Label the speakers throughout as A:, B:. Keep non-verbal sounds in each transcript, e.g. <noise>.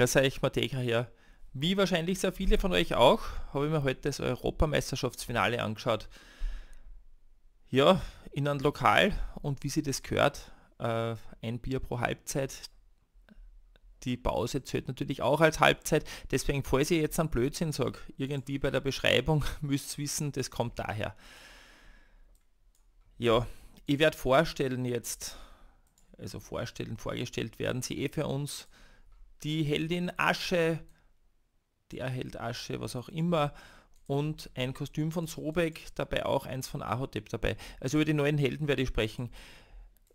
A: Grüße euch, Mateka hier. Wie wahrscheinlich sehr viele von euch auch, habe ich mir heute das Europameisterschaftsfinale angeschaut. Ja, in einem Lokal und wie sie das gehört, äh, ein Bier pro Halbzeit. Die Pause zählt natürlich auch als Halbzeit. Deswegen, falls ihr jetzt einen Blödsinn sagt, irgendwie bei der Beschreibung, <laughs> müsst wissen, das kommt daher. Ja, ich werde vorstellen jetzt, also vorstellen, vorgestellt werden sie eh für uns die Heldin Asche, der Held Asche, was auch immer, und ein Kostüm von Sobek, dabei auch eins von Ahotep dabei. Also über die neuen Helden werde ich sprechen.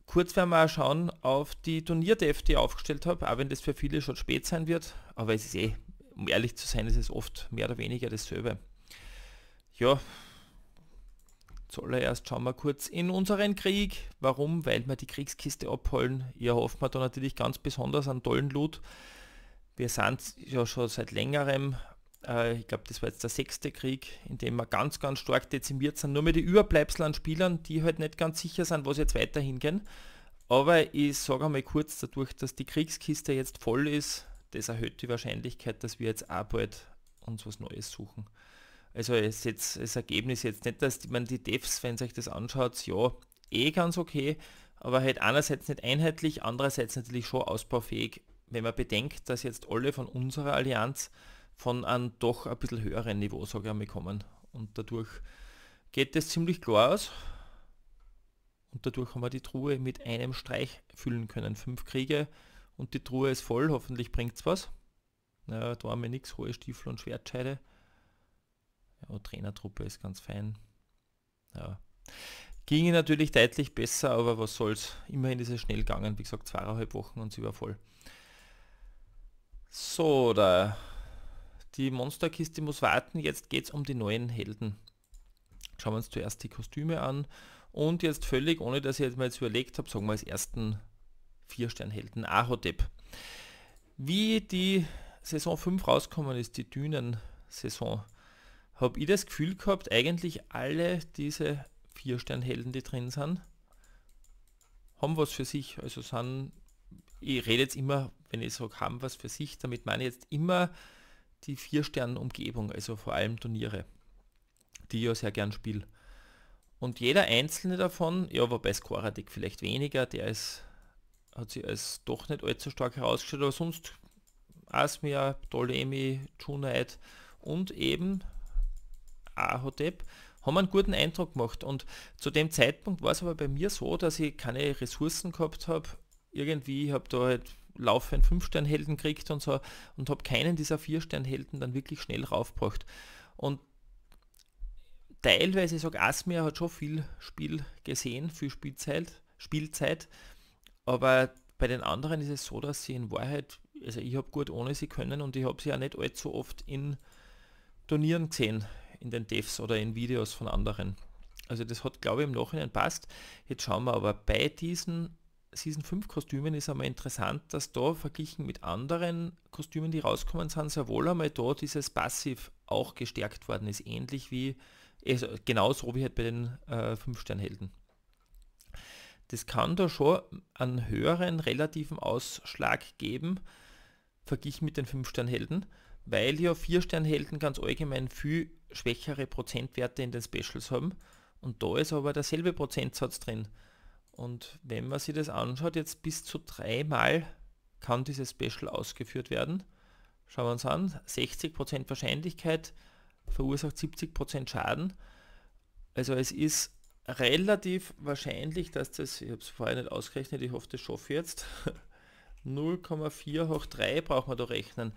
A: Kurz werden wir schauen auf die Turnierdev, die ich aufgestellt habe, auch wenn das für viele schon spät sein wird, aber es ist eh, um ehrlich zu sein, ist es oft mehr oder weniger dasselbe. Ja, Zuallererst schauen wir kurz in unseren Krieg. Warum? Weil wir die Kriegskiste abholen. Ihr hofft mir da natürlich ganz besonders an tollen Loot. Wir sind ja schon seit längerem, äh, ich glaube das war jetzt der sechste Krieg, in dem wir ganz, ganz stark dezimiert sind. Nur mit die Überbleibsel an Spielern, die halt nicht ganz sicher sind, was jetzt weiterhin gehen. Aber ich sage einmal kurz, dadurch, dass die Kriegskiste jetzt voll ist, das erhöht die Wahrscheinlichkeit, dass wir jetzt auch bald uns was Neues suchen. Also es jetzt, das Ergebnis jetzt nicht, dass die, man die Devs, wenn sich das anschaut, ja, eh ganz okay, aber halt einerseits nicht einheitlich, andererseits natürlich schon ausbaufähig wenn man bedenkt, dass jetzt alle von unserer Allianz von einem doch ein bisschen höheren Niveau, sage ich einmal, kommen. Und dadurch geht es ziemlich klar aus. Und dadurch haben wir die Truhe mit einem Streich füllen können. Fünf Kriege und die Truhe ist voll, hoffentlich bringt es was. Naja, da haben wir nichts, hohe Stiefel und Schwertscheide. Ja, Trainertruppe ist ganz fein. Ja. Ginge natürlich deutlich besser, aber was soll's. Immerhin ist es schnell gegangen. Wie gesagt, zweieinhalb Wochen und sie war voll. So, da. Die Monsterkiste muss warten. Jetzt geht es um die neuen Helden. Schauen wir uns zuerst die Kostüme an. Und jetzt völlig, ohne dass ich jetzt mal jetzt überlegt habe, sagen wir als ersten Vier-Stern-Helden Ahotep. Wie die Saison 5 rauskommen ist, die Dünen-Saison, habe ich das Gefühl gehabt, eigentlich alle diese Vier-Stern-Helden, die drin sind, haben was für sich. Also sind, ich rede jetzt immer wenn ich sage, haben was für sich, damit meine ich jetzt immer die Vier-Sterne-Umgebung, also vor allem Turniere, die ich ja sehr gern spiele. Und jeder einzelne davon, ja, wobei Skoradik vielleicht weniger, der ist, hat sich als doch nicht allzu stark herausgestellt, aber sonst Asmia, Ptolemy, Junite und eben Ahotep haben einen guten Eindruck gemacht. Und zu dem Zeitpunkt war es aber bei mir so, dass ich keine Ressourcen gehabt habe. Irgendwie habe da halt Lauf einen Fünf-Stern-Helden kriegt und so und habe keinen dieser Vier-Stern-Helden dann wirklich schnell raufgebracht. Und teilweise, ich sage, Asmir hat schon viel Spiel gesehen, viel Spielzeit, Spielzeit, aber bei den anderen ist es so, dass sie in Wahrheit, also ich habe gut ohne sie können und ich habe sie ja nicht allzu oft in Turnieren gesehen, in den Devs oder in Videos von anderen. Also das hat, glaube ich, im Nachhinein passt. Jetzt schauen wir aber bei diesen Season 5 Kostümen ist einmal interessant, dass da verglichen mit anderen Kostümen, die rauskommen sind, sehr wohl einmal da dieses Passiv auch gestärkt worden ist. Ähnlich wie, also genauso wie halt bei den äh, 5-Sternhelden. Das kann da schon einen höheren relativen Ausschlag geben, verglichen mit den 5-Sternhelden, weil ja 4-Sternhelden ganz allgemein viel schwächere Prozentwerte in den Specials haben. Und da ist aber derselbe Prozentsatz drin. Und wenn man sich das anschaut, jetzt bis zu dreimal kann dieses Special ausgeführt werden. Schauen wir uns an, 60% Wahrscheinlichkeit verursacht 70% Schaden. Also es ist relativ wahrscheinlich, dass das, ich habe es vorher nicht ausgerechnet, ich hoffe, das schaffe ich jetzt. 0,4 <laughs> hoch 3 braucht man da rechnen.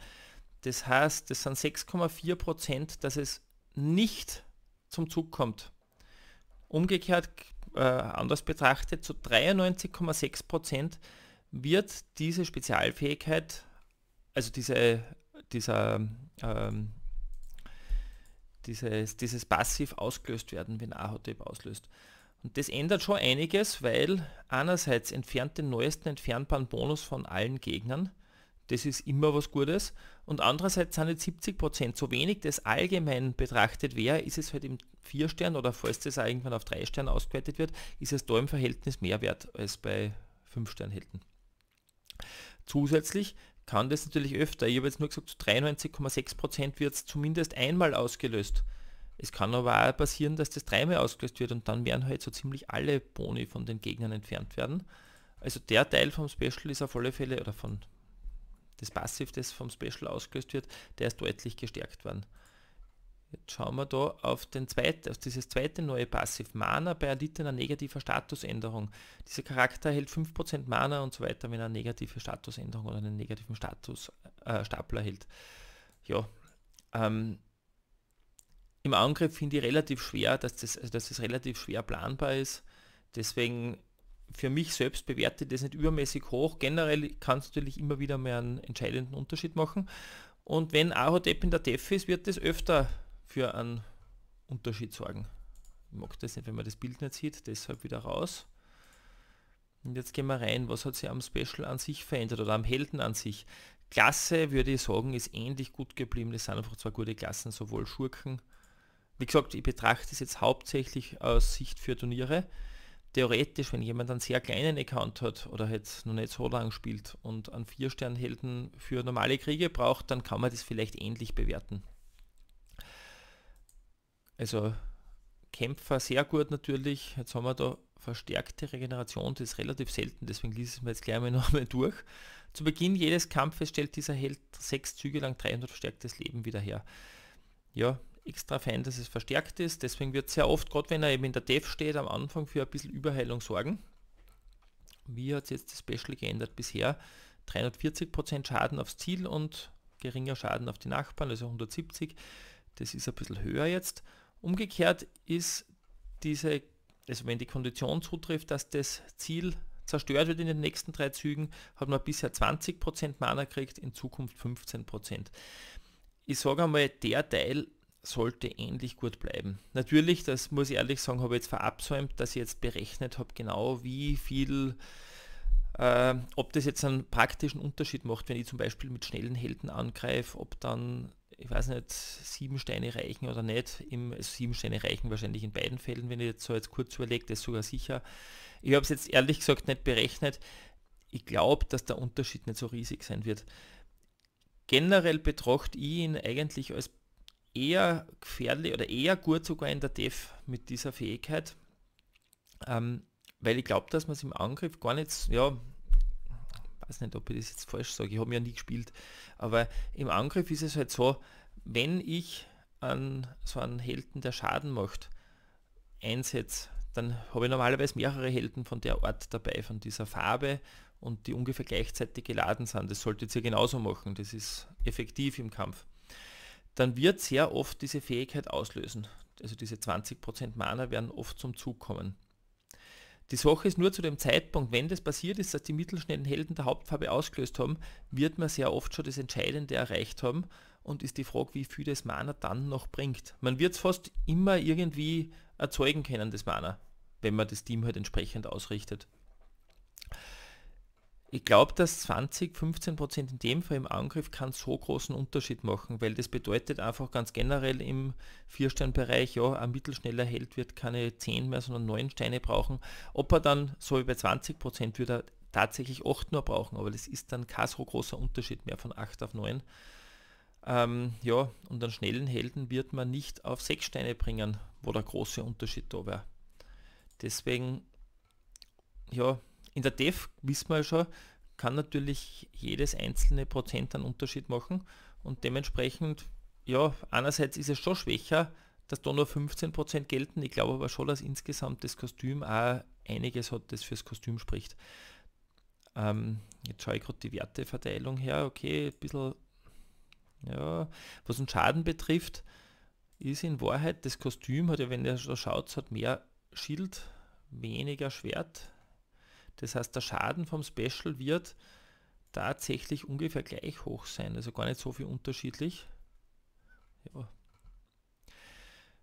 A: Das heißt, das sind 6,4%, dass es nicht zum Zug kommt. Umgekehrt äh, anders betrachtet, zu 93,6% Prozent wird diese Spezialfähigkeit, also diese, dieser, ähm, dieses, dieses Passiv ausgelöst werden, wenn AHTEP auslöst. Und das ändert schon einiges, weil einerseits entfernt den neuesten entfernbaren Bonus von allen Gegnern, das ist immer was Gutes. Und andererseits sind jetzt 70%, so wenig das allgemein betrachtet wäre, ist es halt im 4-Stern oder falls das auch irgendwann auf 3-Stern ausgeweitet wird, ist es da im Verhältnis mehr wert als bei 5-Stern-Helden. Zusätzlich kann das natürlich öfter. Ich habe jetzt nur gesagt, zu 93,6% wird es zumindest einmal ausgelöst. Es kann aber auch passieren, dass das dreimal ausgelöst wird und dann werden halt so ziemlich alle Boni von den Gegnern entfernt werden. Also der Teil vom Special ist auf alle Fälle, oder von das Passiv, das vom Special ausgelöst wird, der ist deutlich gestärkt worden. Jetzt schauen wir da auf, den zweiten, auf dieses zweite neue Passiv. Mana bei erlittener negativer Statusänderung. Dieser Charakter erhält 5% Mana und so weiter, wenn er eine negative Statusänderung oder einen negativen Status, äh, Stapel erhält. Ja, ähm, Im Angriff finde ich relativ schwer, dass das, also, dass das relativ schwer planbar ist. Deswegen für mich selbst bewerte das nicht übermäßig hoch. Generell kannst du natürlich immer wieder mehr einen entscheidenden Unterschied machen. Und wenn Ahodep in der Def ist, wird das öfter für einen Unterschied sorgen. Ich mag das nicht, wenn man das Bild nicht sieht, deshalb wieder raus. Und jetzt gehen wir rein, was hat sich am Special an sich verändert oder am Helden an sich? Klasse, würde ich sagen, ist ähnlich gut geblieben. Das sind einfach zwei gute Klassen, sowohl Schurken. Wie gesagt, ich betrachte es jetzt hauptsächlich aus Sicht für Turniere theoretisch, wenn jemand einen sehr kleinen Account hat oder jetzt halt noch nicht so lange spielt und einen Vier-Stern-Helden für normale Kriege braucht, dann kann man das vielleicht ähnlich bewerten. Also Kämpfer sehr gut natürlich. Jetzt haben wir da verstärkte Regeneration, das ist relativ selten, deswegen lese ich mir jetzt gleich mal <laughs> nochmal durch. Zu Beginn jedes Kampfes stellt dieser Held sechs Züge lang 300 verstärktes Leben wieder her. Ja, extra fein, dass es verstärkt ist. Deswegen wird sehr oft, gerade wenn er eben in der Dev steht, am Anfang für ein bisschen Überheilung sorgen. Wie hat jetzt das Special geändert bisher? 340% Schaden aufs Ziel und geringer Schaden auf die Nachbarn, also 170. Das ist ein bisschen höher jetzt. Umgekehrt ist diese, also wenn die Kondition zutrifft, dass das Ziel zerstört wird in den nächsten drei Zügen, hat man bisher 20% Mana gekriegt, in Zukunft 15%. Ich sage einmal, der Teil sollte ähnlich gut bleiben. Natürlich, das muss ich ehrlich sagen, habe ich jetzt verabsäumt, dass ich jetzt berechnet habe, genau wie viel, äh, ob das jetzt einen praktischen Unterschied macht, wenn ich zum Beispiel mit schnellen Helden angreife, ob dann, ich weiß nicht, sieben Steine reichen oder nicht. Im, also sieben Steine reichen wahrscheinlich in beiden Fällen, wenn ich jetzt so jetzt kurz überlege, das ist sogar sicher. Ich habe es jetzt ehrlich gesagt nicht berechnet. Ich glaube, dass der Unterschied nicht so riesig sein wird generell betrachte ich ihn eigentlich als eher gefährlich oder eher gut sogar in der Def mit dieser Fähigkeit, ähm, weil ich glaube, dass man es im Angriff gar nicht, ja, weiß nicht, ob ich das jetzt falsch sage, ich habe ja nie gespielt, aber im Angriff ist es halt so, wenn ich an so einen Helden, der Schaden macht, einsetze, dann habe ich normalerweise mehrere Helden von der Art dabei, von dieser Farbe und die ungefähr gleichzeitig geladen sind. Das solltet ihr genauso machen, das ist effektiv im Kampf dann wird sehr oft diese Fähigkeit auslösen. Also diese 20% Mana werden oft zum Zug kommen. Die Sache ist nur zu dem Zeitpunkt, wenn das passiert ist, dass die mittelschnellen Helden der Hauptfarbe ausgelöst haben, wird man sehr oft schon das Entscheidende erreicht haben und ist die Frage, wie viel das Mana dann noch bringt. Man wird es fast immer irgendwie erzeugen können, das Mana, wenn man das Team halt entsprechend ausrichtet. Ich glaube, dass 20, 15 Prozent in dem Fall im Angriff keinen so großen Unterschied machen, weil das bedeutet einfach ganz generell im Viersteinbereich, ja, ein mittelschneller Held wird keine 10 mehr, sondern 9 Steine brauchen. Ob er dann, so wie bei 20 Prozent, würde er tatsächlich 8 nur brauchen, aber das ist dann kein so großer Unterschied mehr von 8 auf 9. Ähm, ja, und einen schnellen Helden wird man nicht auf 6 Steine bringen, wo der große Unterschied da wäre. Deswegen, ja, in der Dev, wissen wir ja schon, kann natürlich jedes einzelne Prozent einen Unterschied machen und dementsprechend, ja, einerseits ist es schon schwächer, dass da nur 15% Prozent gelten. Ich glaube aber schon, dass insgesamt das Kostüm auch einiges hat, das fürs Kostüm spricht. Ähm, jetzt schaue ich gerade die Werteverteilung her. Okay, ein bisschen, ja, was den Schaden betrifft, ist in Wahrheit das Kostüm, hat ja, wenn ihr so schaut, hat mehr Schild, weniger Schwert, das heißt, der Schaden vom Special wird tatsächlich ungefähr gleich hoch sein, also gar nicht so viel unterschiedlich. Ja.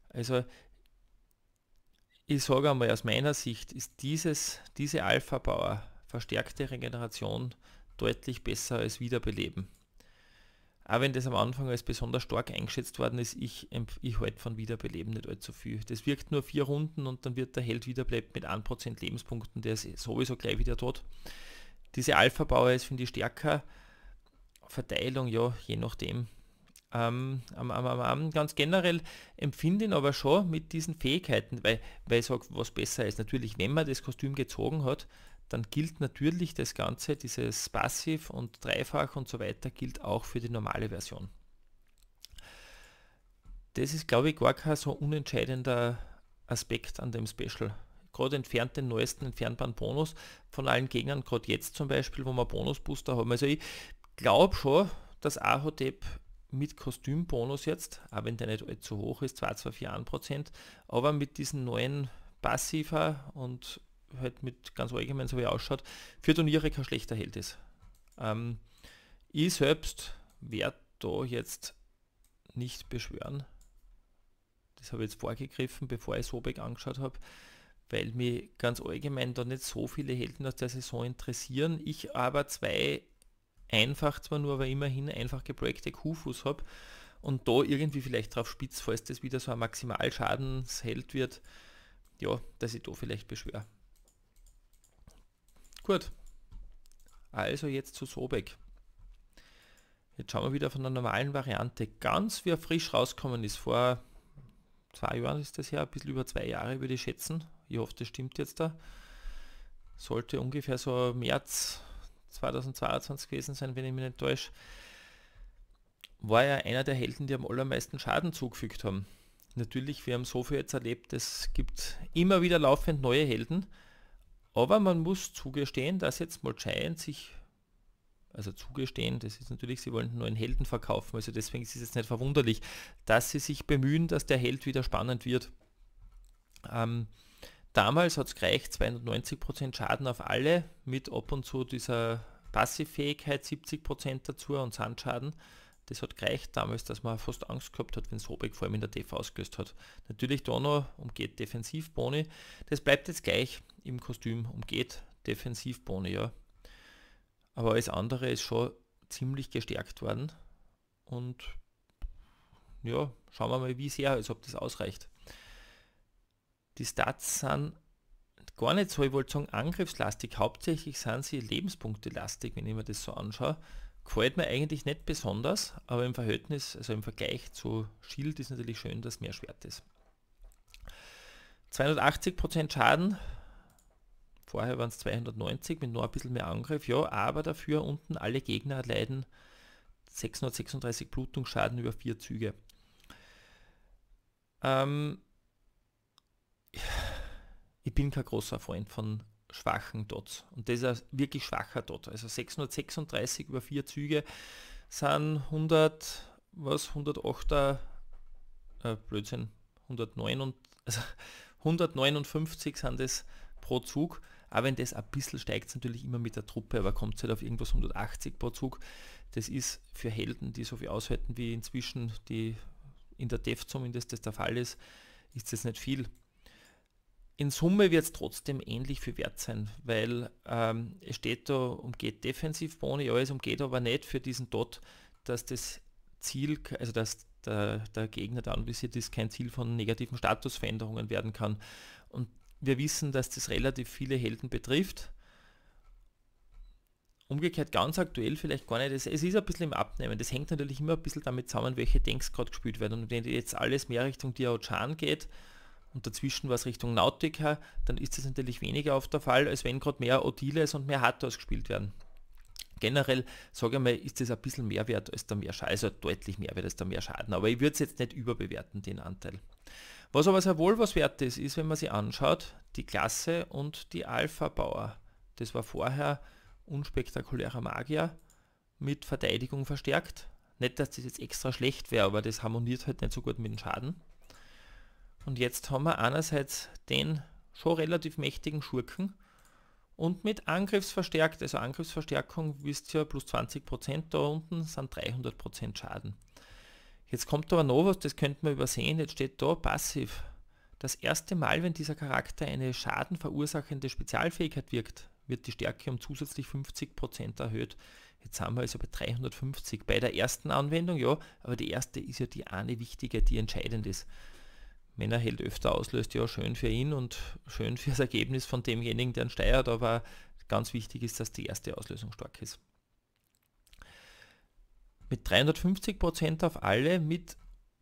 A: Also ich sage einmal, aus meiner Sicht ist dieses, diese alpha bauer verstärkte Regeneration, deutlich besser als Wiederbeleben. Auch wenn das am Anfang als besonders stark eingeschätzt worden ist, ich, ich halte von Wiederbeleben nicht allzu viel. Das wirkt nur vier Runden und dann wird der Held wiederbelebt mit 1% Lebenspunkten, der ist sowieso gleich wieder tot. Diese Alpha-Bauer ist, finde ich, stärker. Verteilung, ja, je nachdem. Ähm, ähm, ähm, ganz generell empfinde ihn aber schon mit diesen Fähigkeiten, weil, weil ich sage, was besser ist. Natürlich, wenn man das Kostüm gezogen hat, dann gilt natürlich das Ganze, dieses Passiv und Dreifach und so weiter, gilt auch für die normale Version. Das ist, glaube ich, gar kein so unentscheidender Aspekt an dem Special. Gerade entfernt den neuesten entfernbaren Bonus von allen Gegnern, gerade jetzt zum Beispiel, wo wir Bonusbooster haben. Also ich glaube schon, dass Ahotep mit Kostümbonus jetzt, auch wenn der nicht allzu hoch ist, 2,24 Prozent, aber mit diesen neuen Passiver und halt mit ganz allgemein so wie er ausschaut, für Turniere kein schlechter Held ist. Ähm, ich selbst werde da jetzt nicht beschwören. Das habe ich jetzt vorgegriffen, bevor ich Sobek angeschaut habe, weil mich ganz allgemein da nicht so viele Helden aus der Saison interessieren. Ich aber zwei einfach zwar nur, aber immerhin einfach geprägte Kuhfuß habe und da irgendwie vielleicht drauf spitz, falls das wieder so ein Maximalschadensheld wird, ja, dass ich da vielleicht beschwöre. Gut. Also jetzt zu Sobek. Jetzt schauen wir wieder von der normalen Variante ganz, wie er frisch rauskommen ist. Vor zwei Jahren ist das ja, ein bisschen über zwei Jahre würde ich schätzen. Ich hoffe, das stimmt jetzt da. Sollte ungefähr so März 2022 gewesen sein, wenn ich mich nicht täusche. War ja einer der Helden, die am allermeisten Schaden zugefügt haben. Natürlich, wir haben so viel jetzt erlebt, es gibt immer wieder laufend neue Helden. Aber man muss zugestehen, dass jetzt mal Giant sich, also zugestehen, das ist natürlich, sie wollen einen neuen Helden verkaufen, also deswegen ist es jetzt nicht verwunderlich, dass sie sich bemühen, dass der Held wieder spannend wird. Ähm, damals hat es gereicht, 290% Schaden auf alle, mit ab und zu dieser Passivfähigkeit 70% dazu und Sandschaden. Das hat gereicht damals, dass man fast Angst gehabt hat, wenn Sobek vor allem in der TV ausgelöst hat. Natürlich da noch umgeht Defensivboni. Das bleibt jetzt gleich im Kostüm umgeht, defensiv ja. Aber alles andere ist schon ziemlich gestärkt worden. Und ja, schauen wir mal, wie sehr, als ob das ausreicht. Die Stats sind gar nicht so, ich wollte sagen, angriffslastig. Hauptsächlich sind sie lebenspunktelastig, wenn ich mir das so anschaue. Gefällt mir eigentlich nicht besonders, aber im Verhältnis, also im Vergleich zu Shield ist natürlich schön, dass mehr Schwert ist. 280% Schaden, vorher waren es 290 mit nur ein bisschen mehr Angriff, ja, aber dafür unten alle Gegner leiden 636 Blutungsschaden über vier Züge. Ähm, ich bin kein großer Freund von schwachen Dots und das ist ein wirklich schwacher Dot. Also 636 über vier Züge sind 100, was, 108 äh, Blödsinn, 109 und, also 159 <laughs> sind es pro Zug. Aber wenn das ein bisschen steigt natürlich immer mit der Truppe, aber kommt es halt auf irgendwas 180 pro Zug. Das ist für Helden, die so viel aushalten wie inzwischen, die in der Dev zumindest das der Fall ist, ist das nicht viel. In Summe wird es trotzdem ähnlich viel wert sein, weil ähm, es steht da, umgeht defensiv Boni, ja, es umgeht aber nicht für diesen Dot, dass das Ziel, also dass der, der Gegner der anvisiert das kein Ziel von negativen Statusveränderungen werden kann. Und wir wissen, dass das relativ viele Helden betrifft. Umgekehrt ganz aktuell vielleicht gar nicht. Es, ist ein bisschen im Abnehmen. Das hängt natürlich immer ein bisschen damit zusammen, welche Tanks gerade gespielt werden. Und wenn jetzt alles mehr Richtung Diao-Chan geht und dazwischen was Richtung Nautica, dann ist das natürlich weniger auf der Fall, als wenn gerade mehr Odiles und mehr Hathors gespielt werden. Generell, sage ich mal, ist das ein bisschen mehr wert als der Meerschaden, also deutlich mehr wert als der Meerschaden. Aber ich würde es jetzt nicht überbewerten, den Anteil. Was aber sehr wohl was wert ist, ist, wenn man sich anschaut, die Klasse und die Alpha-Bauer. Das war vorher unspektakulärer Magier mit Verteidigung verstärkt. Nicht, dass das jetzt extra schlecht wäre, aber das harmoniert halt nicht so gut mit dem Schaden. Und jetzt haben wir einerseits den schon relativ mächtigen Schurken und mit Angriffsverstärkt, also Angriffsverstärkung wisst ihr, plus 20% da unten sind 300% Schaden. Jetzt kommt aber noch was, das könnte man übersehen, jetzt steht da passiv. Das erste Mal, wenn dieser Charakter eine schadenverursachende Spezialfähigkeit wirkt, wird die Stärke um zusätzlich 50% erhöht. Jetzt sind wir also bei 350 bei der ersten Anwendung, ja, aber die erste ist ja die eine wichtige, die entscheidend ist. Wenn er Held öfter auslöst, ja, schön für ihn und schön <laughs> für das Ergebnis von demjenigen, der ihn steuert, aber ganz wichtig ist, dass die erste Auslösung stark ist mit 350 Prozent auf alle mit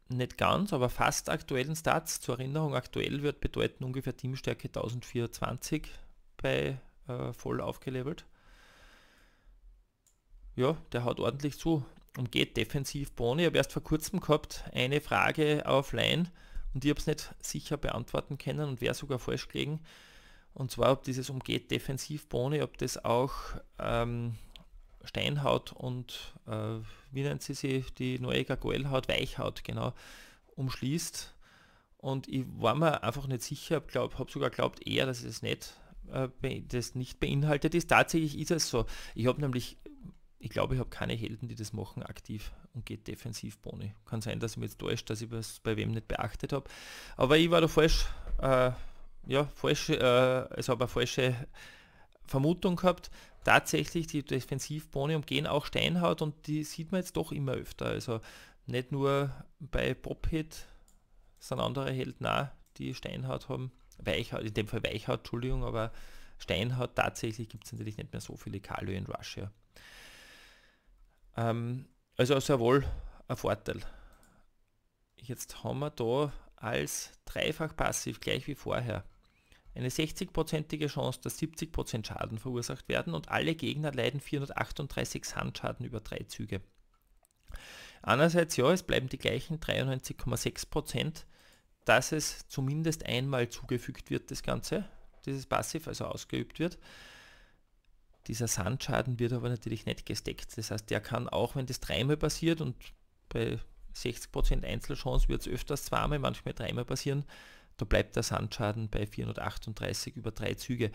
A: nicht ganz, aber fast aktuellen Stats. Zur Erinnerung, aktuell wird bedeuten ungefähr Teamstärke 1024 bei äh, voll aufgelevelt. Ja, der haut ordentlich zu und geht defensiv Boni. Ich habe erst vor kurzem gehabt eine Frage auf Line und ich habe es nicht sicher beantworten können und wäre sogar falsch gelegen. Und zwar, ob dieses umgeht defensiv Boni, ob das auch ähm, Steinhaut und, äh, wie nennt sie sie, die neue Gargoylehaut, Weichhaut, genau, umschließt. Und ich war mir einfach nicht sicher, glaub, habe sogar glaubt eher, dass es nicht, äh, das nicht beinhaltet ist. Tatsächlich ist es so. Ich habe nämlich, ich glaube, ich habe keine Helden, die das machen aktiv und geht defensiv Boni. Kann sein, dass ich mich jetzt täuscht, dass ich das bei wem nicht beachtet habe. Aber ich war da falsch, äh, ja, falsch, äh, also habe eine falsche Vermutung gehabt, tatsächlich die Defensivboni umgehen auch Steinhaut und die sieht man jetzt doch immer öfter. Also nicht nur bei Bobhit, sondern andere Helden auch, die Steinhaut haben. Weichhardt, in dem Fall Weichhardt, Entschuldigung, aber Steinhaut tatsächlich gibt es natürlich nicht mehr so viele Kalio in Russia. Ähm, also sehr wohl ein Vorteil. Jetzt haben wir da als dreifach passiv, gleich wie vorher, eine 60%ige Chance, dass 70% Schaden verursacht werden und alle Gegner leiden 438 Sandschaden über drei Züge. Andererseits, ja, es bleiben die gleichen 93,6%, dass es zumindest einmal zugefügt wird, das Ganze, dieses Passiv, also ausgeübt wird. Dieser Sandschaden wird aber natürlich nicht gesteckt. Das heißt, der kann auch, wenn das dreimal passiert und bei 60% Einzelchance wird es öfters zweimal, manchmal dreimal passieren, da bleibt der Sandschaden bei 438 über drei Züge.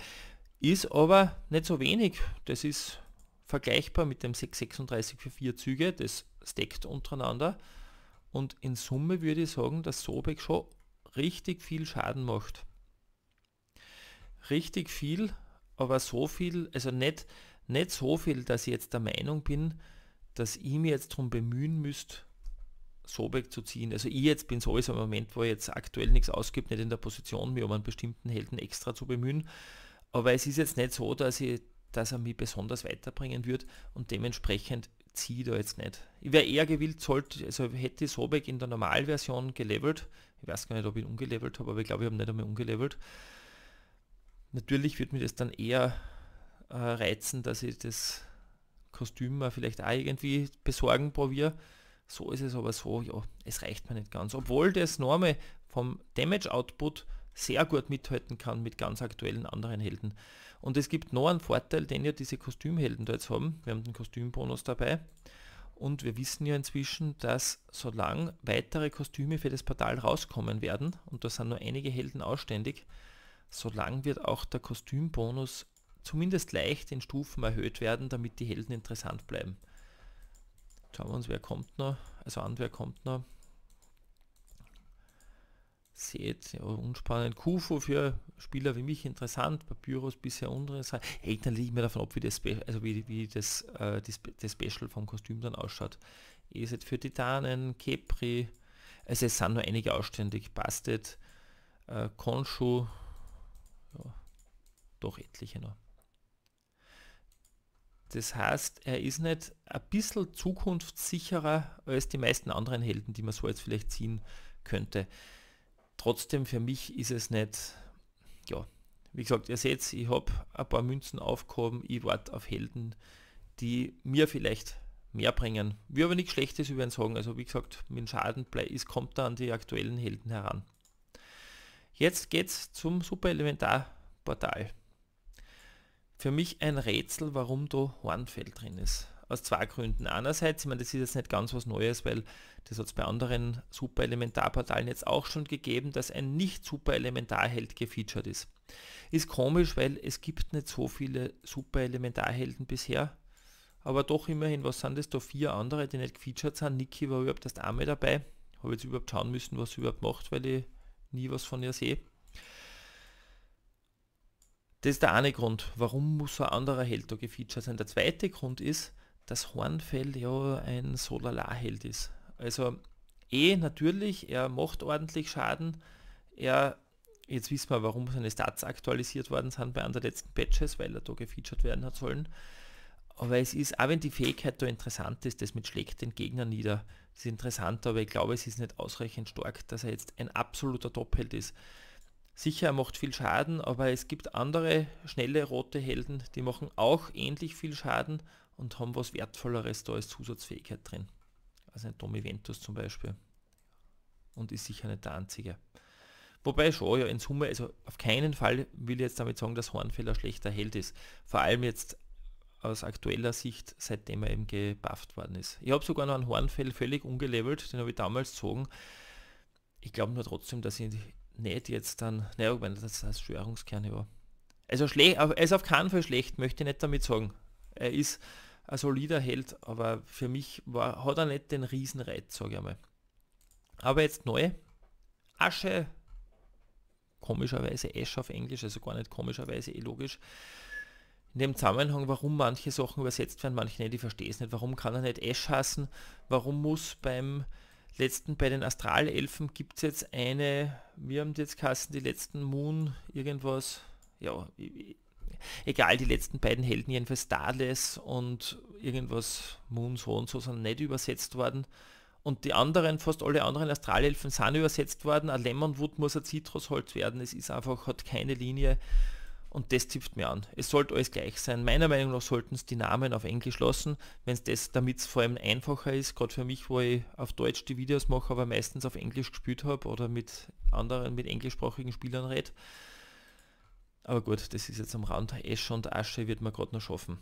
A: Ist aber nicht so wenig. Das ist vergleichbar mit dem 636 für vier Züge. Das steckt untereinander. Und in Summe würde ich sagen, dass Sobek schon richtig viel Schaden macht. Richtig viel, aber so viel, also nicht, nicht so viel, dass ich jetzt der Meinung bin, dass ich mich jetzt darum bemühen müsste, Sobek zu ziehen. Also ich jetzt bin sowieso im Moment, wo jetzt aktuell nichts ausgibt, nicht in der Position, mir um einen bestimmten Helden extra zu bemühen. Aber es ist jetzt nicht so, dass, ich, dass er mich besonders weiterbringen wird und dementsprechend ziehe ich da jetzt nicht. Ich wäre eher gewillt, sollte, also hätte ich Sobek in der Normalversion gelevelt. Ich weiß gar nicht, ob ich ihn ungelevelt habe, aber ich glaube, ich habe nicht einmal ungelevelt. Natürlich wird mir das dann eher äh, reizen, dass ich das Kostüm mal vielleicht auch irgendwie besorgen probiere. So ist es aber so, ja, es reicht mir nicht ganz. Obwohl das Norme vom Damage Output sehr gut mithalten kann mit ganz aktuellen anderen Helden. Und es gibt noch einen Vorteil, den ja diese Kostümhelden da jetzt haben. Wir haben den Kostümbonus dabei. Und wir wissen ja inzwischen, dass solange weitere Kostüme für das Portal rauskommen werden, und da sind nur einige Helden ausständig, solange wird auch der Kostümbonus zumindest leicht in Stufen erhöht werden, damit die Helden interessant bleiben. Schauen wir uns, wer kommt noch. Also an, wer kommt noch. Seht, ja, unspannend. Kufu für Spieler wie mich interessant, Papyrus bisher uninteressant. Hängt natürlich mehr davon ab, wie das, also wie, wie das, äh, das, das Special vom Kostüm dann ausschaut. Eset für Titanen, Kepri, also es sind nur einige ausständig. Bastet, äh, Konshu, ja, doch etliche noch. Das heißt, er ist nicht ein bisschen zukunftssicherer als die meisten anderen Helden, die man so jetzt vielleicht ziehen könnte. Trotzdem für mich ist es nicht, ja, wie gesagt, ihr seht, ich habe ein paar Münzen aufgehoben, ich warte auf Helden, die mir vielleicht mehr bringen. Wir aber nichts Schlechtes über ihn sagen, also wie gesagt, mit Schaden Schadenblei ist, kommt da an die aktuellen Helden heran. Jetzt geht's zum Super Elementar Portal für mich ein Rätsel, warum da Hornfeld drin ist. Aus zwei Gründen. Einerseits, ich meine, das ist jetzt nicht ganz was Neues, weil das hat es bei anderen super Superelementarportalen jetzt auch schon gegeben, dass ein Nicht-Superelementarheld super gefeatured ist. Ist komisch, weil es gibt nicht so viele super Superelementarhelden bisher. Aber doch immerhin, was sind das da vier andere, die nicht gefeatured sind? Niki war überhaupt erst einmal dabei. Habe jetzt überhaupt schauen müssen, was sie überhaupt macht, weil ich nie was von ihr sehe. Das ist der eine Grund, warum muss so ein anderer Held da gefeatured sein. Der zweite Grund ist, dass Hornfell ja ein Solala-Held ist. Also eh natürlich, er macht ordentlich Schaden. Er, jetzt wissen wir, warum seine Stats aktualisiert worden sind bei einer der letzten Patches, weil er da gefeatured werden hat sollen. Aber es ist, auch wenn die Fähigkeit da interessant ist, das mit schlägt den Gegner nieder, das ist interessant, aber ich glaube, es ist nicht ausreichend stark, dass er jetzt ein absoluter Top-Held ist. Sicher, er macht viel Schaden, aber es gibt andere schnelle rote Helden, die machen auch ähnlich viel Schaden und haben was Wertvolleres da als Zusatzfähigkeit drin. Also ein Domiventus zum Beispiel. Und ist sicher nicht der einzige. Wobei schon, ja, in Summe, also auf keinen Fall will ich jetzt damit sagen, dass Hornfeld schlechter Held ist. Vor allem jetzt aus aktueller Sicht, seitdem er eben gebufft worden ist. Ich habe sogar noch einen Hornfell völlig ungelevelt, den habe ich damals gezogen. Ich glaube nur trotzdem, dass ich nicht jetzt dann, naja, ich meine, das heißt Störungskern über. Also schlecht, er ist auf keinen Fall schlecht, möchte ich nicht damit sagen. Er ist ein solider Held, aber für mich war, hat er nicht den Riesenreiz, sage ich einmal. Aber jetzt neu. Asche, komischerweise Ash auf Englisch, also gar nicht komischerweise, eh logisch. In dem Zusammenhang, warum manche Sachen übersetzt werden, manche nicht, ich verstehe es nicht. Warum kann er nicht Ash hassen? Warum muss beim letzten, bei den Astralelfen gibt es jetzt eine, wir haben jetzt Kassen, die letzten Moon, irgendwas, ja, egal, die letzten beiden Helden, jedenfalls Darles und irgendwas Moon so und so, sind nicht übersetzt worden. Und die anderen, fast alle anderen Astralelfen sind übersetzt worden. Ein Lemonwood muss ein Zitrusholz werden. Es ist einfach, hat keine Linie. Und das zipft mir an. Es sollte alles gleich sein. Meiner Meinung nach sollten es die Namen auf Englisch lassen, wenn es das, damit es vor allem einfacher ist, gerade für mich, wo ich auf Deutsch die Videos mache, aber meistens auf Englisch gespielt habe oder mit anderen, mit englischsprachigen Spielern rede. Aber gut, das ist jetzt am Rand. Esche und Asche wird man gerade noch schaffen.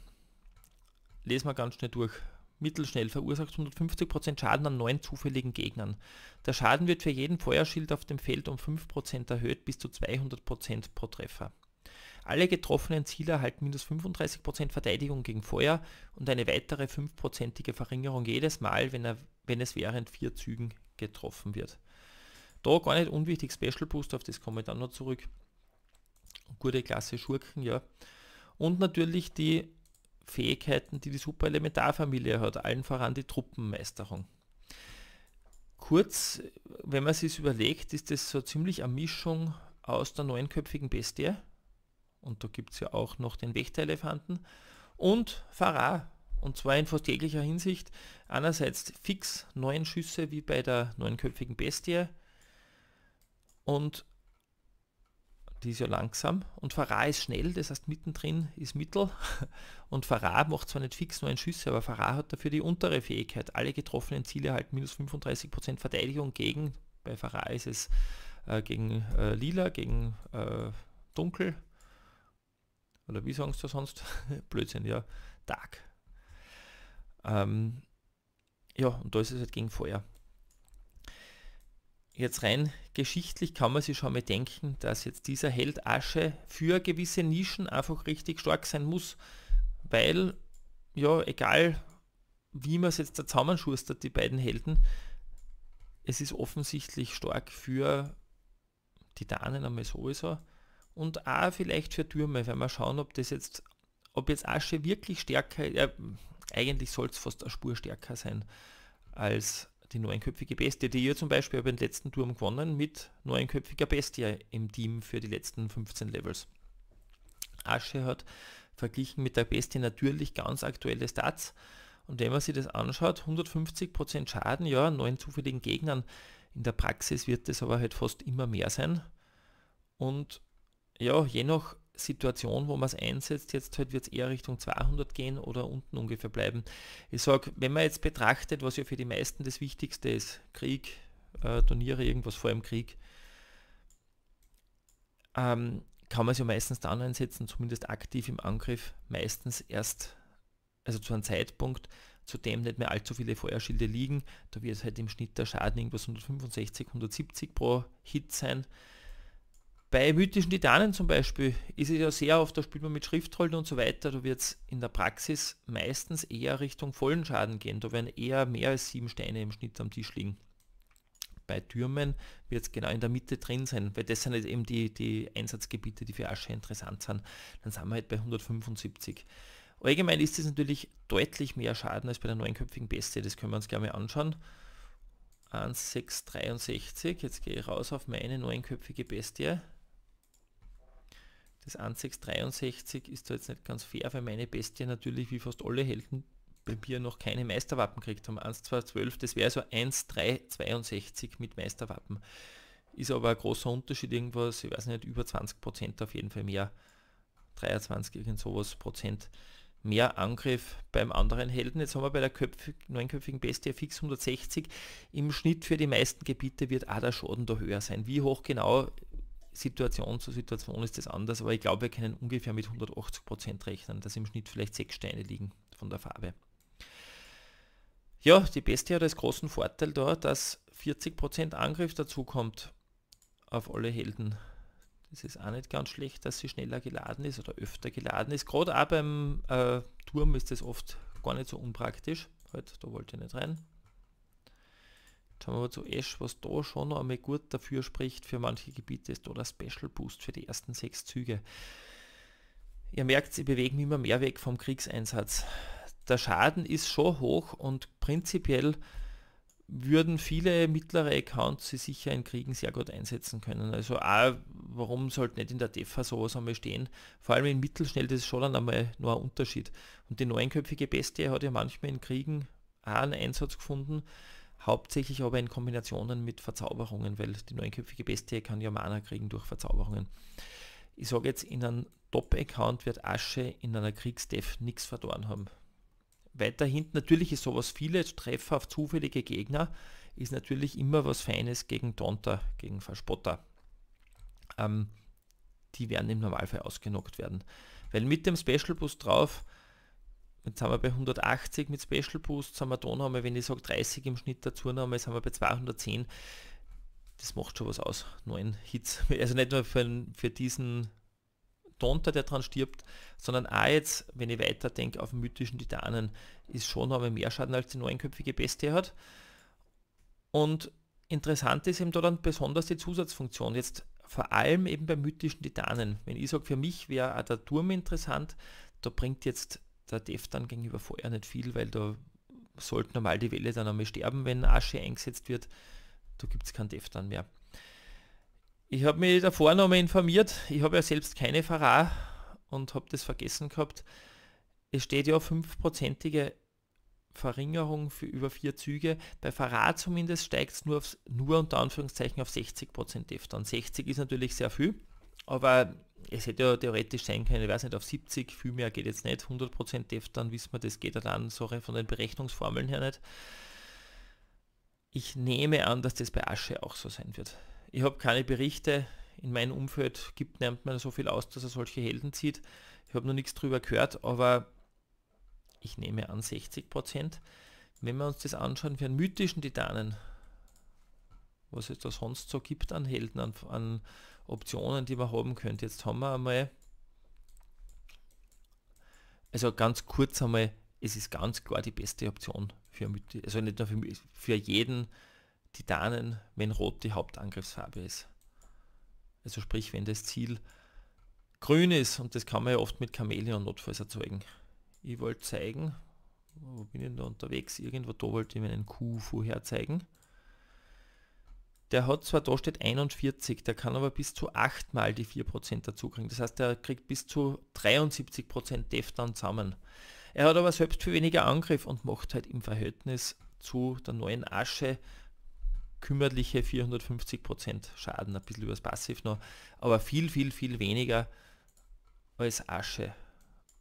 A: Lesen wir ganz schnell durch. Mittelschnell verursacht 150% Schaden an neun zufälligen Gegnern. Der Schaden wird für jeden Feuerschild auf dem Feld um 5% erhöht bis zu 200% pro Treffer. Alle getroffenen Ziele erhalten minus 35% Verteidigung gegen Feuer und eine weitere 5%ige Verringerung jedes Mal, wenn, er, wenn es während vier Zügen getroffen wird. Da gar nicht unwichtig, Special Boost, auf das komme ich dann noch zurück. Gute Klasse Schurken, ja. Und natürlich die Fähigkeiten, die die Super Elementarfamilie hat, allen voran die Truppenmeisterung. Kurz, wenn man sich überlegt, ist das so ziemlich eine Mischung aus der neunköpfigen Bestie und da gibt es ja auch noch den Wächterelefanten und Farah. Und zwar in fast jeglicher Hinsicht. Einerseits fix neun Schüsse wie bei der neunköpfigen Bestie. Und die ist ja langsam. Und Farah ist schnell, das heißt mittendrin ist Mittel. <laughs> Und Farah macht zwar nicht fix neun Schüsse, aber Farah hat dafür die untere Fähigkeit. Alle getroffenen Ziele halten minus 35% Verteidigung gegen, bei Farah ist es äh, gegen äh, Lila, gegen äh, Dunkel oder wie sagen sie sonst? <laughs> Blödsinn, ja, Tag. Ähm, ja, und da ist es halt gegen Feuer. Jetzt rein geschichtlich kann man sich schon mal denken, dass jetzt dieser Held Asche für gewisse Nischen einfach richtig stark sein muss, weil, ja, egal wie man es jetzt da zusammenschustert, die beiden Helden, es ist offensichtlich stark für Titanen am so und auch vielleicht für Türme, wenn wir schauen, ob das jetzt, ob jetzt Asche wirklich stärker, äh, eigentlich soll es fast eine Spur stärker sein als die neunköpfige Bestie, die ihr zum Beispiel den letzten Turm gewonnen mit neunköpfiger Bestie im Team für die letzten 15 Levels. Asche hat verglichen mit der Bestie natürlich ganz aktuelle Stats und wenn man sich das anschaut, 150% Schaden, ja, neun zufälligen Gegnern. In der Praxis wird das aber halt fast immer mehr sein und ja, je nach Situation, wo man es einsetzt, jetzt halt wird es eher Richtung 200 gehen oder unten ungefähr bleiben. Ich sage, wenn man jetzt betrachtet, was ja für die meisten das Wichtigste ist, Krieg, äh, Turniere, irgendwas vor dem Krieg, ähm, kann man es ja meistens dann einsetzen, zumindest aktiv im Angriff, meistens erst, also zu einem Zeitpunkt, zu dem nicht mehr allzu viele Feuerschilde liegen, da wird halt im Schnitt der Schaden irgendwas 165, 170 pro Hit sein bei mythischen Titanen zum Beispiel ist es ja sehr oft, da spielt man mit Schriftrollen und so weiter, da wird es in der Praxis meistens eher Richtung vollen Schaden gehen, da werden eher mehr als sieben Steine im Schnitt am Tisch liegen. Bei Türmen wird es genau in der Mitte drin sein, weil das sind halt eben die, die Einsatzgebiete, die für Asche interessant sind. Dann sind wir halt bei 175. Allgemein ist es natürlich deutlich mehr Schaden als bei der neunköpfigen Bestie, das können wir uns gerne mal anschauen. 1, 6, 63, jetzt gehe ich raus auf meine neunköpfige Bestie. Das 1,663 ist da jetzt nicht ganz fair, weil meine Bestie natürlich wie fast alle Helden bei mir noch keine Meisterwappen kriegt haben. 1,212, das wäre so 1,362 mit Meisterwappen. Ist aber ein großer Unterschied, irgendwas, ich weiß nicht, über 20% Prozent auf jeden Fall mehr. 23, irgend sowas Prozent mehr Angriff beim anderen Helden. Jetzt haben wir bei der Köpf neunköpfigen Bestie fix 160. Im Schnitt für die meisten Gebiete wird auch der Schaden da höher sein. Wie hoch genau Situation zu Situation ist das anders, aber ich glaube, wir können ungefähr mit 180% Prozent rechnen, dass im Schnitt vielleicht sechs Steine liegen von der Farbe. Ja, die Bestie hat als großen Vorteil da, dass 40% Prozent Angriff dazu kommt auf alle Helden. Das ist auch nicht ganz schlecht, dass sie schneller geladen ist oder öfter geladen ist. Gerade auch beim äh, Turm ist das oft gar nicht so unpraktisch. Halt, da wollte ich nicht rein. Schauen wir mal zu Ash, was da schon noch einmal gut dafür spricht. Für manche Gebiete ist da der Special Boost für die ersten sechs Züge. Ihr merkt, sie bewegen immer mehr weg vom Kriegseinsatz. Der Schaden ist schon hoch und prinzipiell würden viele mittlere Accounts sie sicher in Kriegen sehr gut einsetzen können. Also auch, warum sollte nicht in der DEFA sowas einmal stehen? Vor allem in Mittelschnell, das ist schon dann einmal noch ein Unterschied. Und die neunköpfige Bestie hat ja manchmal in Kriegen auch einen Einsatz gefunden, hauptsächlich aber in Kombinationen mit Verzauberungen, weil die neunköpfige Bestie kann ja Mana kriegen durch Verzauberungen. Ich sage jetzt, in einem Top-Account wird Asche in einer Kriegsdev nichts verloren haben. Weiter hinten natürlich ist sowas viele Treffer auf zufällige Gegner, ist natürlich immer was Feines gegen Tonter, gegen Verspotter. Ähm, die werden im Normalfall ausgenockt werden. Weil mit dem Special Bus drauf Jetzt sind wir bei 180 mit Special Boost, sind wir da noch einmal, wenn ich sage 30 im Schnitt der Zunahme, sind wir bei 210. Das macht schon was aus, neun Hits. <laughs> Also nicht nur für, für diesen Tonter, der dran stirbt, sondern auch jetzt, wenn ich weiter denke auf mythischen Titanen, ist schon einmal mehr Schaden als die neunköpfige Bestie hat. Und interessant ist eben da dann besonders die Zusatzfunktion. Jetzt vor allem eben bei mythischen Titanen. Wenn ich sage, für mich wäre auch der Turm interessant, da bringt jetzt der Dev dann gegenüber Feuer nicht viel, weil da sollten normal die Welle dann einmal sterben, wenn Asche eingesetzt wird. Da gibt es kein Dev mehr. Ich habe mich davor nochmal informiert. Ich habe ja selbst keine Farah und habe das vergessen gehabt. Es steht ja 5%ige Verringerung für über vier Züge. Bei Farah zumindest steigt es nur, aufs, nur unter Anführungszeichen auf 60% Def. Dann 60 ist natürlich sehr viel, aber es hätte ja theoretisch sein können, ich weiß nicht, auf 70, viel mehr geht jetzt nicht, 100% Def, dann wissen wir, das geht ja dann so von den Berechnungsformeln her nicht. Ich nehme an, dass das bei Asche auch so sein wird. Ich habe keine Berichte, in meinem Umfeld gibt nimmt man so viel aus, dass er solche Helden zieht. Ich habe noch nichts drüber gehört, aber ich nehme an 60%. Wenn wir uns das anschauen für einen mythischen Titanen, was es da sonst so gibt an Helden, an, an Optionen, die man haben könnte. Jetzt haben wir einmal, also ganz kurz einmal, es ist ganz klar die beste Option für, also nicht nur für, für jeden Titanen, wenn Rot die Hauptangriffsfarbe ist. Also sprich, wenn das Ziel grün ist und das kann man ja oft mit Chamäleon notfalls erzeugen. Ich wollte zeigen, wo bin ich da unterwegs? Irgendwo da wollte ich mir einen Kuh vorher zeigen der hat zwar da steht 41, der kann aber bis zu 8 mal die 4% dazu kriegen. Das heißt, der kriegt bis zu 73% Def dann zusammen. Er hat aber selbst viel weniger Angriff und macht halt im Verhältnis zu der neuen Asche kümmerliche 450% Schaden, ein bisschen übers Passiv noch, aber viel, viel, viel weniger als Asche.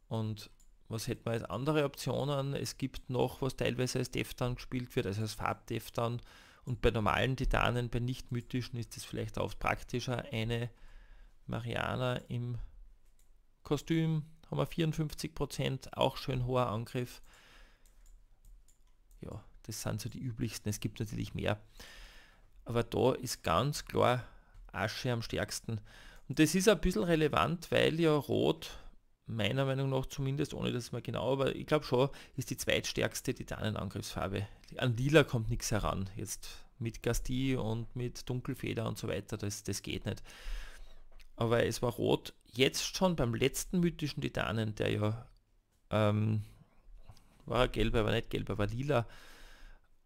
A: Und was hätten wir als andere Optionen? Es gibt noch, was teilweise als Deftan gespielt wird, also als farb dann und bei normalen Titanen, bei nicht-mythischen ist es vielleicht auch praktischer. Eine Mariana im Kostüm haben wir 54%, auch schön hoher Angriff. Ja, das sind so die üblichsten. Es gibt natürlich mehr. Aber da ist ganz klar Asche am stärksten. Und das ist ein bisschen relevant, weil ja Rot meiner Meinung nach zumindest, ohne dass man genau, aber ich glaube schon, ist die zweitstärkste Titanenangriffsfarbe. An Lila kommt nichts heran. Jetzt mit Gasti und mit Dunkelfeder und so weiter, das, das geht nicht. Aber es war rot. Jetzt schon beim letzten mythischen Titanen, der ja ähm, war gelb, aber nicht gelb, aber lila,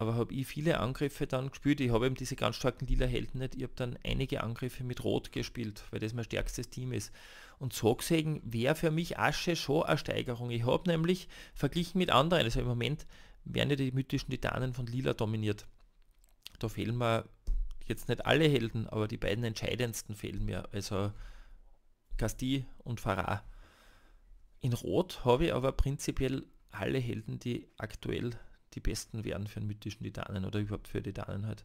A: aber habe ich viele Angriffe dann gespielt. Ich habe eben diese ganz starken lila Helden nicht. Ich habe dann einige Angriffe mit Rot gespielt, weil das mein stärkstes Team ist. Und so gesehen wäre für mich Asche schon eine Steigerung. Ich habe nämlich verglichen mit anderen, also im Moment werden ja die mythischen Titanen von lila dominiert. Da fehlen mir jetzt nicht alle Helden, aber die beiden entscheidendsten fehlen mir. Also Castille und Farah. In Rot habe ich aber prinzipiell alle Helden, die aktuell die besten werden für einen mythischen Titanen oder überhaupt für Titanen halt.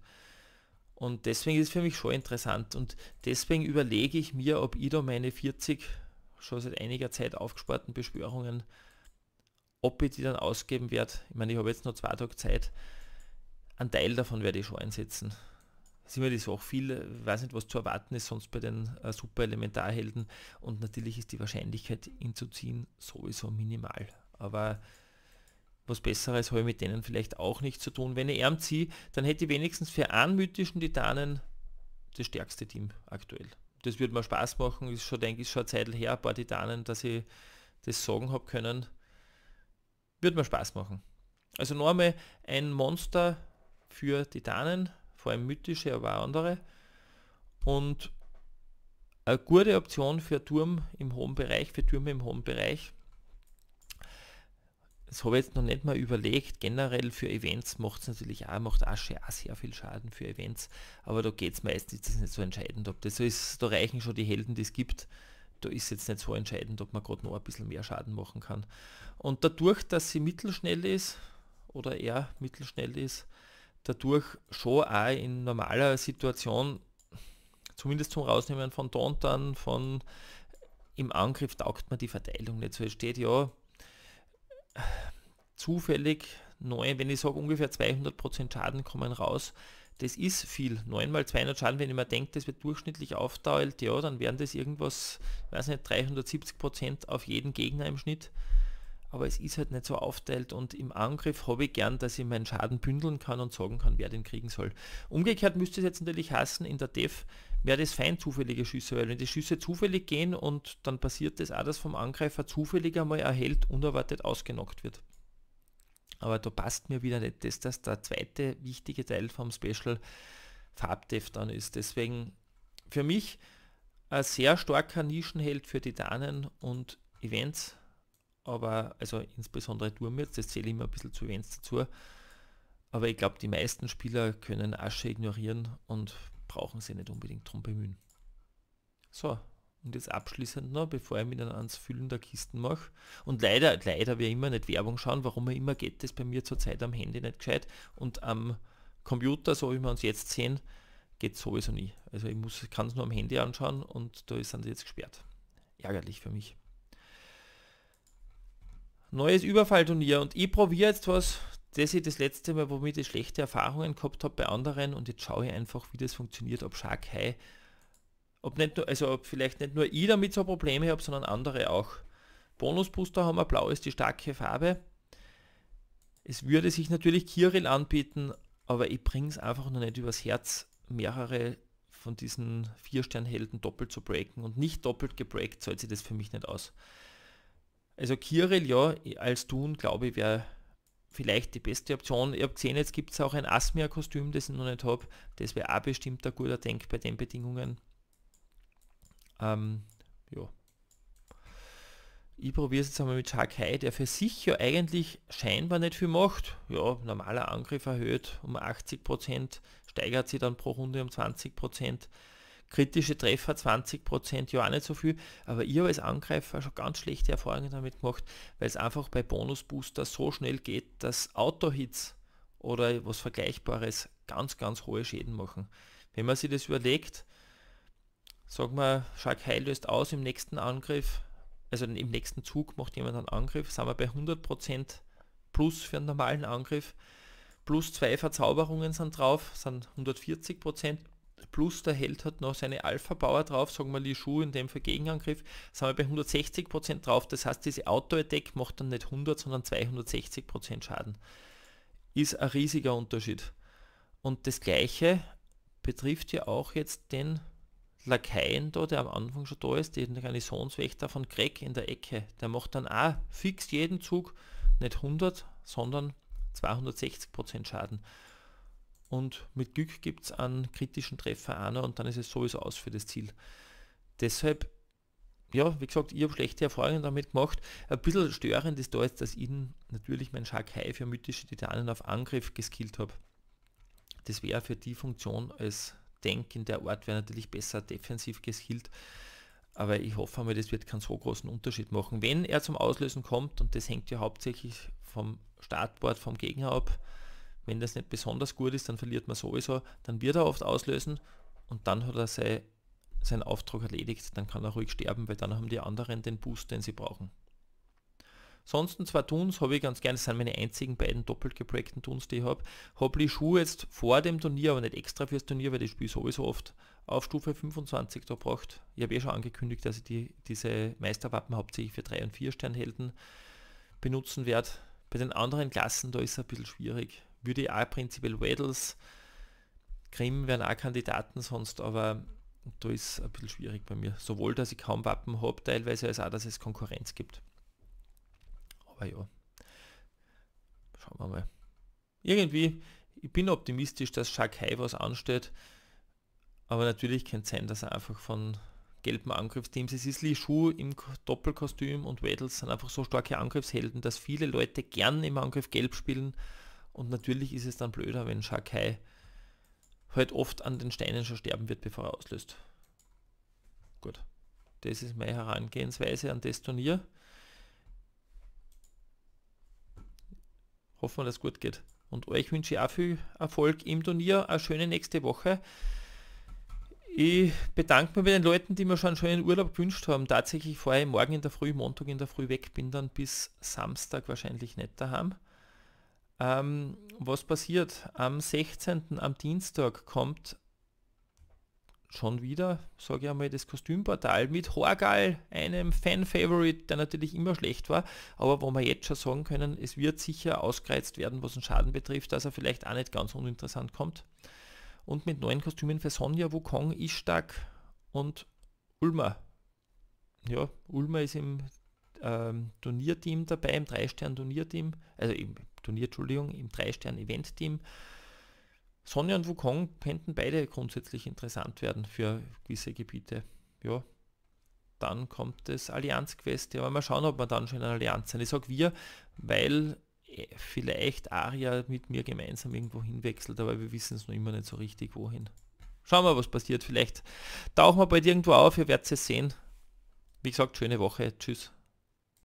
A: Und deswegen ist es für mich schon interessant und deswegen überlege ich mir, ob ich da meine 40 schon seit einiger Zeit aufgesparten Beschwörungen, ob ich die dann ausgeben werde. Ich meine, ich habe jetzt noch zwei Tage Zeit. Ein Teil davon werde ich schon einsetzen. Sind wir immer die Sache, viel, weiß nicht, was zu erwarten ist sonst bei den äh, Super-Elementarhelden und natürlich ist die Wahrscheinlichkeit ihn zu ziehen sowieso minimal. Aber was Besseres habe ich mit denen vielleicht auch nicht zu tun. Wenn ich Arm ziehe, dann hätte ich wenigstens für einen mythischen Titanen das stärkste Team aktuell. Das würde mir Spaß machen. Ist schon, denke ich, schon eine Zeit her, ein paar Titanen, dass ich das sagen habe können. Würde mir Spaß machen. Also noch einmal ein Monster für Titanen, vor allem mythische, aber auch andere. Und eine gute Option für Turm im hohen Bereich, für Türme im hohen Bereich das habe ich jetzt noch nicht mal überlegt. Generell für Events macht es natürlich auch, macht Asche auch sehr viel Schaden für Events, aber da geht es meistens nicht so entscheidend, ob das so ist, da reichen schon die Helden, die es gibt. Da ist jetzt nicht so entscheidend, ob man gerade noch ein bisschen mehr Schaden machen kann. Und dadurch, dass sie mittelschnell ist, oder er mittelschnell ist, dadurch schon auch in normaler Situation, zumindest zum Rausnehmen von Tontern, von im Angriff taugt man die Verteilung nicht so. Es steht ja, zufällig 9, wenn ich sage ungefähr 200% Schaden kommen raus, das ist viel. 9 mal 200 Schaden, wenn ich mir denke, das wird durchschnittlich aufteilt, ja, dann wären das irgendwas, weiß nicht, 370% auf jeden Gegner im Schnitt. Aber es ist halt nicht so aufteilt und im Angriff habe ich gern, dass ich meinen Schaden bündeln kann und sagen kann, wer den kriegen soll. Umgekehrt müsste es jetzt natürlich hassen in der Def, wäre das fein zufällige Schüsse, weil wenn die Schüsse zufällig gehen und dann passiert das auch, dass vom Angreifer zufällig einmal erhält, unerwartet ausgenockt wird. Aber da passt mir wieder nicht das, dass der zweite wichtige Teil vom Special Farbdef dann ist. Deswegen für mich ein sehr starker Nischenheld für Titanen und Events, aber also insbesondere Durmürz, das zähle ich immer ein bisschen zu Events dazu. Aber ich glaube, die meisten Spieler können Asche ignorieren und brauchen sie nicht unbedingt drum bemühen. So, und jetzt abschließend noch, bevor ich mich dann ans Füllen der Kisten mache. Und leider, leider, wir immer nicht Werbung schauen, warum er immer geht, das bei mir zurzeit am Handy nicht gescheit und am Computer, so wie wir uns jetzt sehen, geht sowieso nie. Also ich muss, kann es nur am Handy anschauen und da ist sie jetzt gesperrt. Ärgerlich für mich neues Überfallturnier und ich probiere jetzt was das ist das letzte Mal, womit ich schlechte Erfahrungen gehabt habe bei anderen und jetzt schaue ich einfach, wie das funktioniert, ob Shark High, ob nicht nur, also ob vielleicht nicht nur ich damit so Probleme habe, sondern andere auch. Bonusbooster haben wir, blau ist die starke Farbe. Es würde sich natürlich Kirill anbieten, aber ich bringe es einfach noch nicht übers Herz, mehrere von diesen vier Sternhelden doppelt zu breaken und nicht doppelt gebreakt, zahlt sich das für mich nicht aus. Also Kirill, ja, als Tun, glaube ich, wäre vielleicht die beste Option. Ihr habt gesehen, jetzt gibt es auch ein Asmia-Kostüm, das ich noch nicht habe. Das wäre auch bestimmt ein guter Denk bei den Bedingungen. Ähm, ja. Ich probiere es jetzt einmal mit Shark der für sich ja eigentlich scheinbar nicht viel macht. Ja, normaler Angriff erhöht um 80%, steigert sie dann pro Runde um 20%. Kritische Treffer 20%, ja auch nicht so viel, aber ich habe als Angreifer schon ganz schlechte Erfahrungen damit gemacht, weil es einfach bei Bonusbooster so schnell geht, dass Autohits oder was Vergleichbares ganz, ganz hohe Schäden machen. Wenn man sich das überlegt, sagen wir, Shark High löst aus im nächsten Angriff, also im nächsten Zug macht jemand einen Angriff, sind wir bei 100% plus für einen normalen Angriff, plus zwei Verzauberungen sind drauf, sind 140%, plus der Held hat noch seine Alpha-Power drauf, sagen wir die Schuhe in dem Fall Gegenangriff, sind wir bei 160% drauf, das heißt diese Auto-Attack macht dann nicht 100, sondern 260% Schaden. Ist ein riesiger Unterschied. Und das gleiche betrifft ja auch jetzt den Lakaien da, der am Anfang schon da ist, den Garnisonswächter von Greg in der Ecke. Der macht dann auch fix jeden Zug nicht 100, sondern 260% Schaden und mit Glück gibt es einen kritischen Treffer einer und dann ist es sowieso aus für das Ziel. Deshalb, ja, wie gesagt, ich habe schlechte Erfahrungen damit gemacht. Ein bisschen störend ist da jetzt, dass ich natürlich mein Shark High für mythische Titanen auf Angriff geskillt habe. Das wäre für die Funktion als Denken der Ort wäre natürlich besser defensiv geskillt. Aber ich hoffe mal, das wird keinen so großen Unterschied machen. Wenn er zum Auslösen kommt, und das hängt ja hauptsächlich vom Startboard vom Gegner ab, wenn das nicht besonders gut ist, dann verliert man sowieso, dann wird er oft auslösen und dann hat er sei, seinen Auftrag erledigt, dann kann er ruhig sterben, weil dann haben die anderen den Boost, den sie brauchen. Sonst zwei Tuns habe ich ganz gerne, das sind meine einzigen beiden doppelt geprägten Tuns, die ich habe. Habe die Schuhe jetzt vor dem Turnier, aber nicht extra fürs Turnier, weil ich spiele sowieso oft auf Stufe 25 da braucht. Ich habe eh schon angekündigt, dass ich die, diese Meisterwappen hauptsächlich für 3 und 4 Sternhelden benutzen werde. Bei den anderen Klassen, da ist es ein bisschen schwierig würde ich auch prinzipiell Wedels, Grimm wären auch Kandidaten sonst, aber da ist es ein bisschen schwierig bei mir. Sowohl, dass ich kaum Wappen habe teilweise, als auch, dass es Konkurrenz gibt. Aber ja, schauen wir mal. Irgendwie, ich bin optimistisch, dass Shakai was ansteht, aber natürlich kann es sein, dass er einfach von gelben Angriffsteams ist. Isli Schuh im Doppelkostüm und Wedels sind einfach so starke Angriffshelden, dass viele Leute gern im Angriff gelb spielen und natürlich ist es dann blöder, wenn Shakai halt oft an den Steinen schon sterben wird, bevor er auslöst. Gut, das ist meine Herangehensweise an das Turnier. Hoffen wir, dass es gut geht. Und euch wünsche ich auch viel Erfolg im Turnier, eine schöne nächste Woche. Ich bedanke mich bei den Leuten, die mir schon einen schönen Urlaub gewünscht haben. Tatsächlich fahre morgen in der Früh, Montag in der Früh weg, bin dann bis Samstag wahrscheinlich nicht daheim. Ähm, was passiert? Am 16. am Dienstag kommt schon wieder, sage ich einmal, das Kostümportal mit Horgal, einem Fan-Favorite, der natürlich immer schlecht war, aber wo wir jetzt schon sagen können, es wird sicher ausgereizt werden, was den Schaden betrifft, dass er vielleicht auch nicht ganz uninteressant kommt. Und mit neuen Kostümen für Sonja, Wukong, Ishtak und Ulmer. Ja, Ulmer ist im ähm, Turnierteam dabei, im Drei-Stern-Turnierteam, also im Turnier, Entschuldigung, im Drei-Stern-Event-Team. Sonja und Wukong könnten beide grundsätzlich interessant werden für gewisse Gebiete. Ja, dann kommt das Allianz-Quest. Ja, mal schauen, ob wir dann schon in einer Allianz sind. Ich sage wir, weil äh, vielleicht Aria mit mir gemeinsam irgendwo hinwechselt, aber wir wissen es noch immer nicht so richtig, wohin. Schauen wir, was passiert. Vielleicht tauchen wir bald irgendwo auf. Ihr werdet es sehen. Wie gesagt, schöne Woche. Tschüss.